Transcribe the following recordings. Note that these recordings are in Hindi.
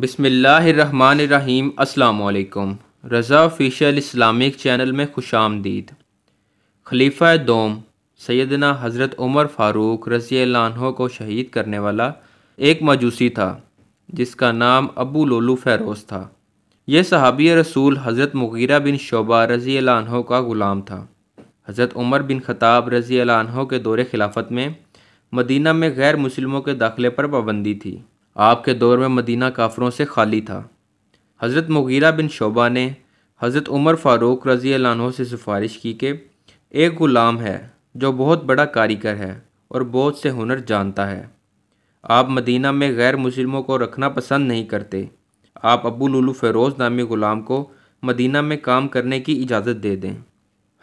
बिसमीम् अल्लाम रज़ा ऑफिशियल इस्लामिक चैनल में खुश आमदीद खलीफा दोम सैदना हज़रत उमर फ़ारूक रज़ी लानहों को शहीद करने वाला एक मजूसी था जिसका नाम अबू लोलू फ़ेरोज था यह सहाबी रसूल हज़रत मुगीरा बिन शोबा रज़ी लानहों का ग़ुलाम था हज़रत उमर बिन ख़ताब रज़ी लानहों के दौरे खिलाफत में मदीना में गैर मुसलमों के दाखिले पर पाबंदी थी आपके दौर में मदीना काफ़रों से खाली था हज़रत मुगीरा बिन शोबा ने हज़रत उमर फ़ारूक रज़ी लानों से सिफारिश की कि एक ग़ुलाम है जो बहुत बड़ा कारीगर है और बहुत से हुनर जानता है आप मदीना में गैर मुसलमों को रखना पसंद नहीं करते आप अबू लुलू फ़ेरोज़ नामी ग़ुलाम को मदीना में काम करने की इजाज़त दे दें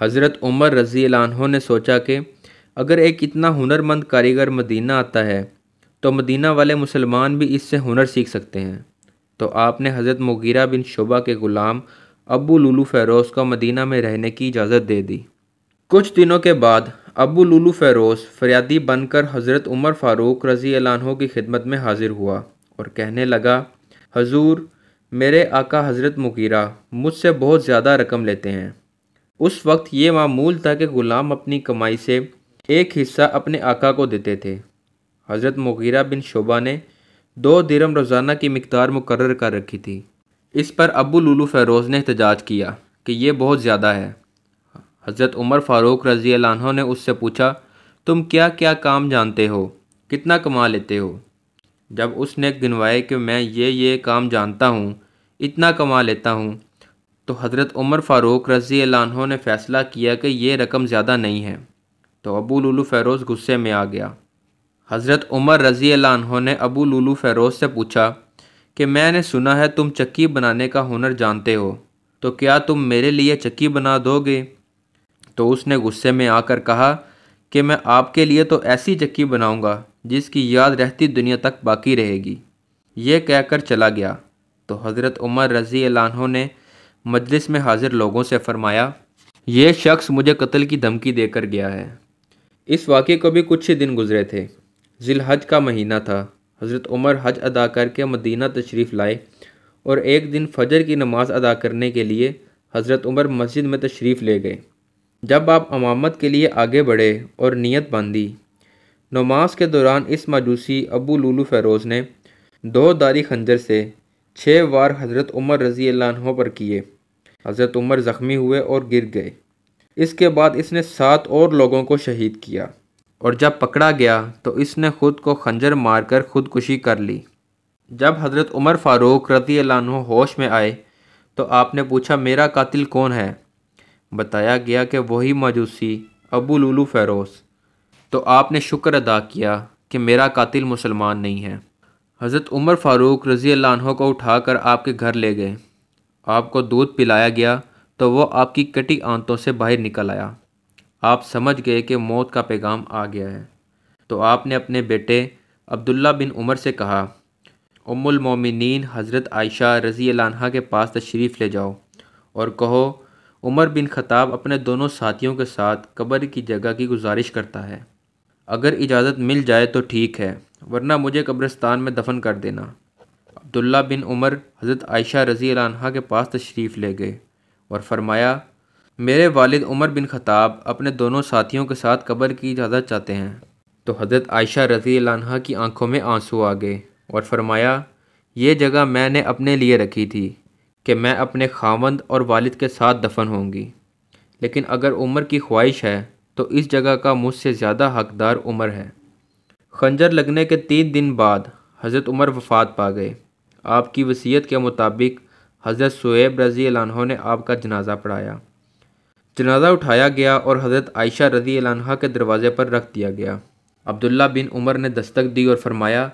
हज़रत उमर रज़ी ने सोचा कि अगर एक इतना हुनरमंद कारीगर मदीना आता है तो मदीना वाले मुसलमान भी इससे हुनर सीख सकते हैं तो आपने हज़रत मुगीरा बिन शुबा के ग़ुलाम अबू लुलू फ़ेरोज़ को मदीना में रहने की इजाज़त दे दी कुछ दिनों के बाद अबू लुलू फ़ेरोज़ फरियादी बनकर हज़रत उमर फ़ारूक रज़ी अलानहों की खिदमत में हाजिर हुआ और कहने लगा हजूर मेरे आका हज़रत मुगीरा मुझसे बहुत ज़्यादा रकम लेते हैं उस वक्त ये मामूल था कि ग़ुलाम अपनी कमाई से एक हिस्सा अपने आका को देते थे हज़रत मुगीरा बिन शोबा ने दो दिरम रोज़ाना की मकदार मुकर कर रखी थी इस पर अबू लुलू फ़ैरोज़ ने एहतजाज किया कि यह बहुत ज़्यादा है हज़रत उमर फ़ारूक रज़ी अनहों ने उससे पूछा तुम क्या क्या काम जानते हो कितना कमा लेते हो जब उसने गिनवाए कि मैं ये ये काम जानता हूँ इतना कमा लेता हूँ तो हज़रत उमर फ़ारूक रज़ी अनहों ने फ़ैसला किया कि ये रकम ज़्यादा नहीं है तो अबू लुलू फ़ैरोज़ गुस्से में आ गया हज़रत उमर रज़ी अल्लाह ने अबू लुलू फ़ेरोज़ से पूछा कि मैंने सुना है तुम चक्की बनाने का हुनर जानते हो तो क्या तुम मेरे लिए चक्की बना दोगे तो उसने गुस्से में आकर कहा कि मैं आपके लिए तो ऐसी चक्की बनाऊंगा जिसकी याद रहती दुनिया तक बाकी रहेगी ये कहकर चला गया तो हज़रत उमर रज़ी लानों ने मजलिस में हाजिर लोगों से फरमाया ये शख्स मुझे कत्ल की धमकी देकर गया है इस वाक़े को भी कुछ ही दिन गुजरे थे ज़िलहज का महीना था हज़रत उमर हज अदा करके मदीना तशरीफ़ लाए और एक दिन फजर की नमाज़ अदा करने के लिए हज़रत उमर मस्जिद में तशरीफ़ ले गए जब आप अमामत के लिए आगे बढ़े और नीयत बांधी नमाज के दौरान इस मायूसी अबू लूलू फ़रोज़ ने दो दारी खंजर से छः बार हज़रत उमर रज़ी अल्लाह पर किए हज़रत उमर ज़ख्मी हुए और गिर गए इसके बाद इसने सात और लोगों को शहीद किया और जब पकड़ा गया तो इसने खुद को खंजर मारकर खुदकुशी कर ली जब हज़रत उमर फ़ारूक रती होश में आए तो आपने पूछा मेरा कातिल कौन है बताया गया कि वही माजूसी अबू लुलू फेरोस तो आपने शुक्र अदा किया कि मेरा कातिल मुसलमान नहीं है हज़रत उमर फ़ारूक रज़ी अल्लाह को उठाकर आपके घर ले गए आपको दूध पिलाया गया तो वह आपकी कटी आंतों से बाहर निकल आया आप समझ गए कि मौत का पैगाम आ गया है तो आपने अपने बेटे अब्दुल्ला बिन उमर से कहा उमुल मोमिनीन हज़रत आयशा रज़ी अनहा के पास तशरीफ़ ले जाओ और कहो उमर बिन खताब अपने दोनों साथियों के साथ कब्र की जगह की गुजारिश करता है अगर इजाज़त मिल जाए तो ठीक है वरना मुझे कब्रिस्तान में दफन कर देना अब्दुल्ला बिन उमर हज़रत आयशा रज़ी अनहा के पास तशरीफ़ ले गए और फरमाया मेरे वालिद उमर बिन ख़ताब अपने दोनों साथियों के साथ कब्र की इजाज़त चाहते हैं तो हज़रत आयशा रज़ी लाना की आंखों में आंसू आ गए और फरमाया ये जगह मैंने अपने लिए रखी थी कि मैं अपने खामंद और वालिद के साथ दफन होंगी लेकिन अगर उमर की ख्वाहिश है तो इस जगह का मुझसे ज़्यादा हकदार उमर है खंजर लगने के तीन दिन बाद हज़रत उमर वफात पा गए आपकी वसीयत के मुताबिक हज़रत शुएब रज़ी ने आपका जनाजा पढ़ाया जनाजा उठाया गया और हज़रत आयशा रजी अनहा के दरवाज़े पर रख दिया गया अब्दुल्ला बिन उमर ने दस्तक दी और फरमाया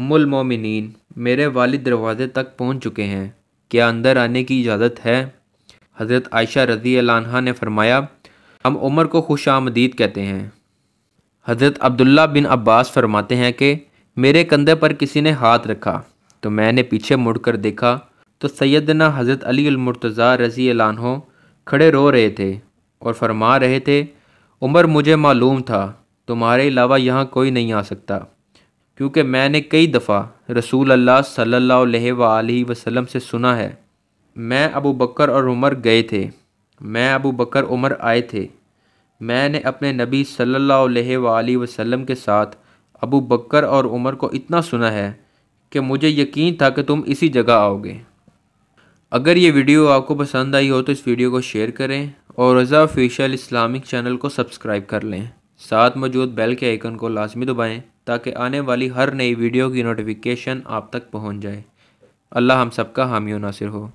मोमिनीन मेरे वालिद दरवाज़े तक पहुँच चुके हैं क्या अंदर आने की इजाज़त है हज़रत आयशा रजी अनहा ने फरमाया हम उमर को खुश आमदीद कहते हैं हज़रत अब्दुल्ला बिन अब्बास फरमाते हैं कि मेरे कंधे पर किसी ने हाथ रखा तो मैंने पीछे मुड़ कर देखा तो सैदना हज़रत अली अलमरतज़ा रजी अलान खड़े रो रहे थे और फरमा रहे थे उमर मुझे मालूम था तुम्हारे अलावा यहाँ कोई नहीं आ सकता क्योंकि मैंने कई दफ़ा रसूल अल्लाह सल्लल्लाहु अलैहि वसल्लम से सुना है मैं अबू बकर और उमर गए थे मैं अबू बकर उमर आए थे मैंने अपने नबी सल्लल्लाहु अलैहि वसल्लम के साथ अबू बकर और उमर को इतना सुना है कि मुझे यकीन था कि तुम इसी जगह आओगे अगर ये वीडियो आपको पसंद आई हो तो इस वीडियो को शेयर करें और रज़ा ऑफिशियल इस्लामिक चैनल को सब्सक्राइब कर लें साथ मौजूद बेल के आइकन को लाजमी दबाएँ ताकि आने वाली हर नई वीडियो की नोटिफिकेशन आप तक पहुँच जाए अल्लाह हम सबका हामी नासिर हो